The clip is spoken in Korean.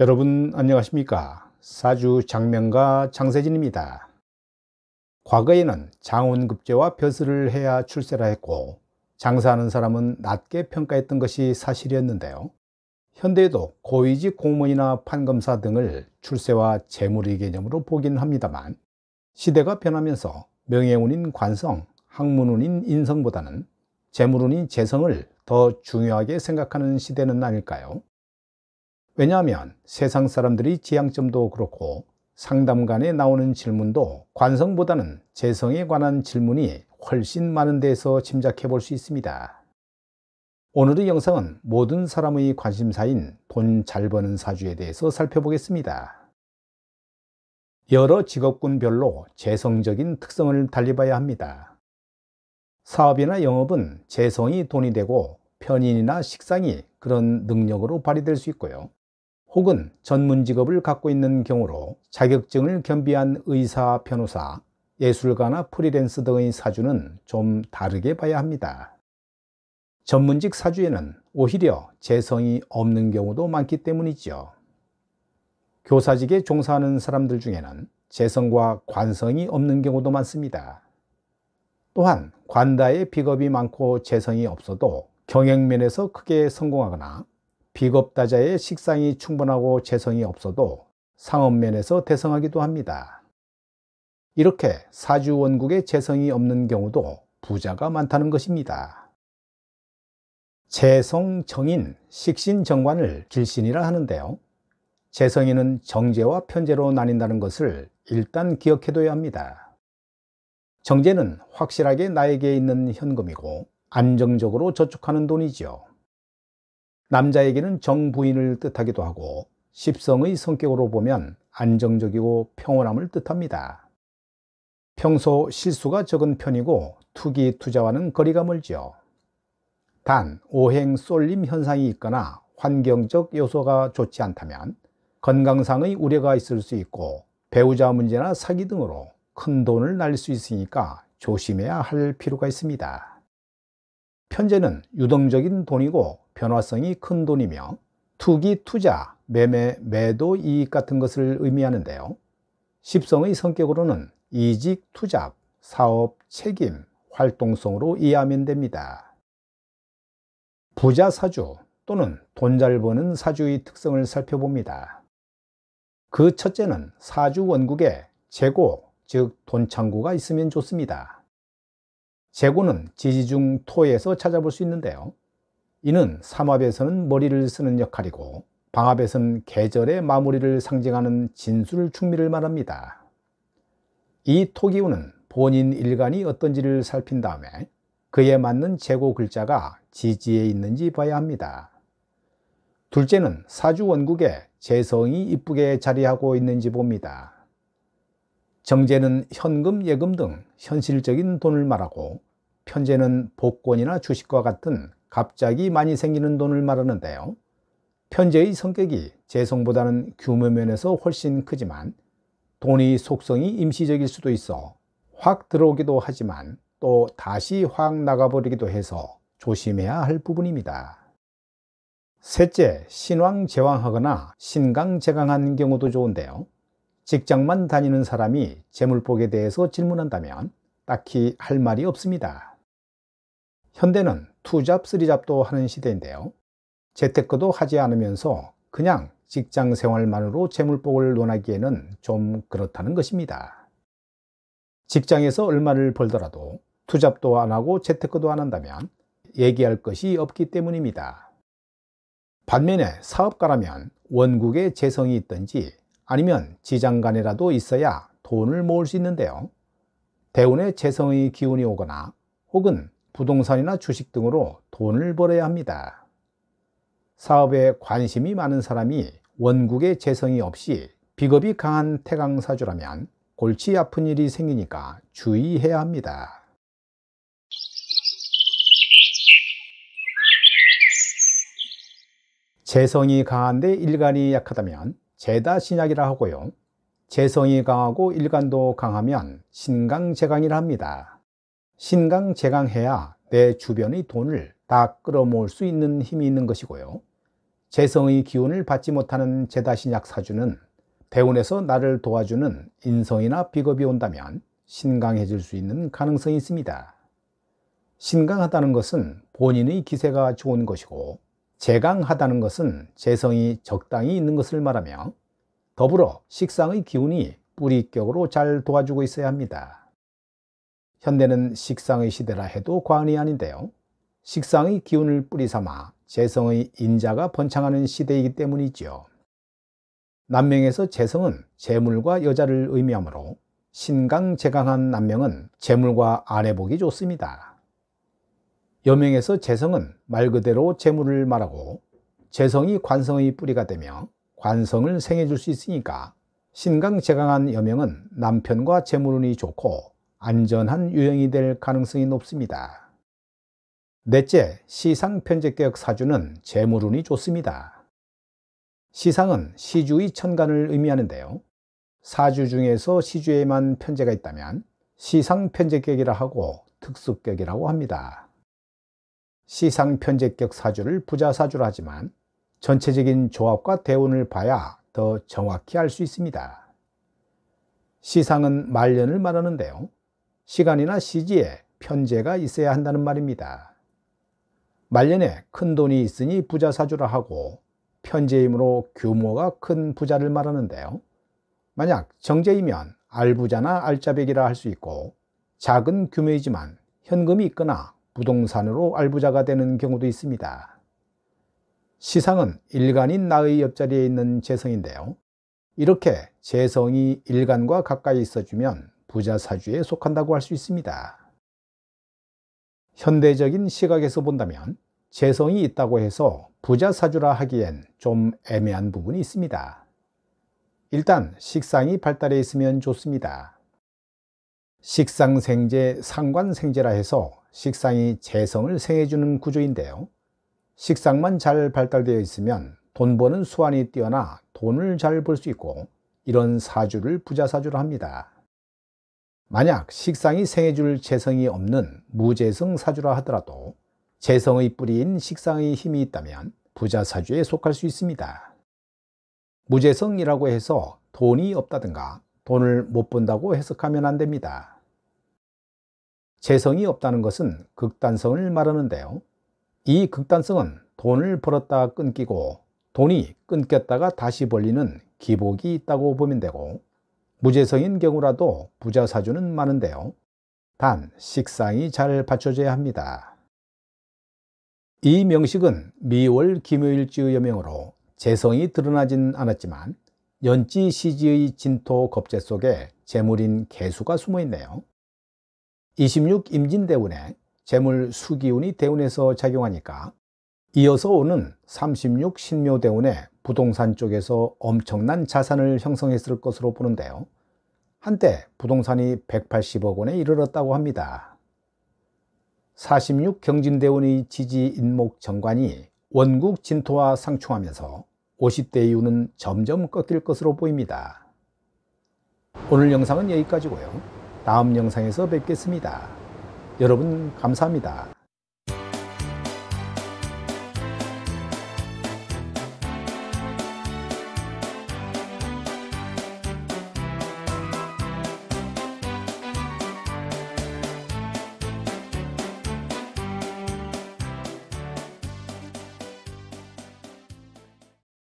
여러분 안녕하십니까 사주 장명가 장세진입니다 과거에는 장원급제와 벼슬을 해야 출세라 했고 장사하는 사람은 낮게 평가했던 것이 사실이었는데요 현대에도 고위직 공무원이나 판검사 등을 출세와 재물의 개념으로 보긴 합니다만 시대가 변하면서 명예운인 관성, 학문운인 인성보다는 재물운인 재성을 더 중요하게 생각하는 시대는 아닐까요? 왜냐하면 세상 사람들이 지향점도 그렇고 상담관에 나오는 질문도 관성보다는 재성에 관한 질문이 훨씬 많은 데서 짐작해 볼 수 있습니다. 오늘의 영상은 모든 사람의 관심사인 돈 잘 버는 사주에 대해서 살펴보겠습니다. 여러 직업군별로 재성적인 특성을 달리 봐야 합니다. 사업이나 영업은 재성이 돈이 되고 편인이나 식상이 그런 능력으로 발휘될 수 있고요. 혹은 전문 직업을 갖고 있는 경우로 자격증을 겸비한 의사, 변호사, 예술가나 프리랜서 등의 사주는 좀 다르게 봐야 합니다. 전문직 사주에는 오히려 재성이 없는 경우도 많기 때문이죠. 교사직에 종사하는 사람들 중에는 재성과 관성이 없는 경우도 많습니다. 또한 관다에 비겁이 많고 재성이 없어도 경영면에서 크게 성공하거나 비겁다자의 식상이 충분하고 재성이 없어도 상업면에서 대성하기도 합니다. 이렇게 사주원국에 재성이 없는 경우도 부자가 많다는 것입니다. 재성, 정인, 식신, 정관을 길신이라 하는데요. 재성인은 정제와 편제로 나뉜다는 것을 일단 기억해둬야 합니다. 정제는 확실하게 나에게 있는 현금이고 안정적으로 저축하는 돈이지요. 남자에게는 정부인을 뜻하기도 하고 십성의 성격으로 보면 안정적이고 평온함을 뜻합니다. 평소 실수가 적은 편이고 투기 투자와는 거리가 멀지요. 단 오행 쏠림 현상이 있거나 환경적 요소가 좋지 않다면 건강상의 우려가 있을 수 있고 배우자 문제나 사기 등으로 큰 돈을 날릴 수 있으니까 조심해야 할 필요가 있습니다. 편제는 유동적인 돈이고 변화성이 큰 돈이며 투기, 투자, 매매, 매도, 이익 같은 것을 의미하는데요. 십성의 성격으로는 이직, 투잡, 사업, 책임, 활동성으로 이해하면 됩니다. 부자 사주 또는 돈 잘 버는 사주의 특성을 살펴봅니다. 그 첫째는 사주 원국에 재고, 즉 돈창고가 있으면 좋습니다. 재고는 지지중 토에서 찾아볼 수 있는데요. 이는 삼합에서는 머리를 쓰는 역할이고 방합에서는 계절의 마무리를 상징하는 진술 충미를 말합니다. 이 토기운은 본인 일간이 어떤지를 살핀 다음에 그에 맞는 재고 글자가 지지에 있는지 봐야 합니다. 둘째는 사주 원국에 재성이 이쁘게 자리하고 있는지 봅니다. 정제는 현금, 예금 등 현실적인 돈을 말하고 편제는 복권이나 주식과 같은 갑자기 많이 생기는 돈을 말하는데요. 편제의 성격이 재성보다는 규모 면에서 훨씬 크지만 돈의 속성이 임시적일 수도 있어 확 들어오기도 하지만 또 다시 확 나가버리기도 해서 조심해야 할 부분입니다. 셋째, 신왕제왕하거나 신강제강한 경우도 좋은데요. 직장만 다니는 사람이 재물복에 대해서 질문한다면 딱히 할 말이 없습니다. 현대는 투잡, 쓰리잡도 하는 시대인데요. 재테크도 하지 않으면서 그냥 직장 생활만으로 재물복을 논하기에는 좀 그렇다는 것입니다. 직장에서 얼마를 벌더라도 투잡도 안 하고 재테크도 안 한다면 얘기할 것이 없기 때문입니다. 반면에 사업가라면 원국에 재성이 있든지 아니면 지장간에라도 있어야 돈을 모을 수 있는데요. 대운에 재성의 기운이 오거나 혹은 부동산이나 주식 등으로 돈을 벌어야 합니다. 사업에 관심이 많은 사람이 원국의 재성이 없이 비겁이 강한 태강사주라면 골치 아픈 일이 생기니까 주의해야 합니다. 재성이 강한데 일간이 약하다면 재다신약이라 하고요. 재성이 강하고 일간도 강하면 신강재강이라 합니다. 신강 재강해야 내 주변의 돈을 다 끌어모을 수 있는 힘이 있는 것이고요. 재성의 기운을 받지 못하는 제다신약 사주는 대운에서 나를 도와주는 인성이나 비겁이 온다면 신강해질 수 있는 가능성이 있습니다. 신강하다는 것은 본인의 기세가 좋은 것이고 재강하다는 것은 재성이 적당히 있는 것을 말하며 더불어 식상의 기운이 뿌리격으로 잘 도와주고 있어야 합니다. 현대는 식상의 시대라 해도 과언이 아닌데요. 식상의 기운을 뿌리삼아 재성의 인자가 번창하는 시대이기 때문이지요. 남명에서 재성은 재물과 여자를 의미하므로 신강재강한 남명은 재물과 아내복이 좋습니다. 여명에서 재성은 말 그대로 재물을 말하고 재성이 관성의 뿌리가 되며 관성을 생해줄 수 있으니까 신강재강한 여명은 남편과 재물운이 좋고 안전한 유형이 될 가능성이 높습니다. 넷째, 시상 편집개혁 사주는 재물운이 좋습니다. 시상은 시주의 천간을 의미하는데요. 사주 중에서 시주에만 편제가 있다면 시상 편제격이라 하고 특수격이라고 합니다. 시상 편제격 사주를 부자 사주로 하지만 전체적인 조합과 대운을 봐야 더 정확히 알 수 있습니다. 시상은 말년을 말하는데요. 시간이나 시지에 편제가 있어야 한다는 말입니다. 말년에 큰 돈이 있으니 부자 사주라 하고 편제이므로 규모가 큰 부자를 말하는데요. 만약 정제이면 알부자나 알짜배기라 할 수 있고 작은 규모이지만 현금이 있거나 부동산으로 알부자가 되는 경우도 있습니다. 시상은 일간인 나의 옆자리에 있는 재성인데요. 이렇게 재성이 일간과 가까이 있어주면 부자 사주에 속한다고 할 수 있습니다. 현대적인 시각에서 본다면 재성이 있다고 해서 부자 사주라 하기엔 좀 애매한 부분이 있습니다. 일단 식상이 발달해 있으면 좋습니다. 식상생제, 상관생제라 해서 식상이 재성을 생해주는 구조인데요. 식상만 잘 발달되어 있으면 돈 버는 수완이 뛰어나 돈을 잘 벌 수 있고 이런 사주를 부자 사주로 합니다. 만약 식상이 생해줄 재성이 없는 무재성 사주라 하더라도 재성의 뿌리인 식상의 힘이 있다면 부자 사주에 속할 수 있습니다. 무재성이라고 해서 돈이 없다든가 돈을 못 번다고 해석하면 안 됩니다. 재성이 없다는 것은 극단성을 말하는데요. 이 극단성은 돈을 벌었다 끊기고 돈이 끊겼다가 다시 벌리는 기복이 있다고 보면 되고 무재성인 경우라도 부자 사주는 많은데요. 단 식상이 잘 받쳐줘야 합니다. 이 명식은 미월 김요일지의 여명으로 재성이 드러나진 않았지만 연지 시지의 진토 겁재 속에 재물인 개수가 숨어 있네요. 26 임진대운에 재물 수기운이 대운에서 작용하니까 이어서 오는 36 신묘대운에 부동산 쪽에서 엄청난 자산을 형성했을 것으로 보는데요. 한때 부동산이 180억 원에 이르렀다고 합니다. 46 경진대원의 지지 인목 정관이 원국 진토와 상충하면서 50대 이후는 점점 꺾일 것으로 보입니다. 오늘 영상은 여기까지고요. 다음 영상에서 뵙겠습니다. 여러분 감사합니다.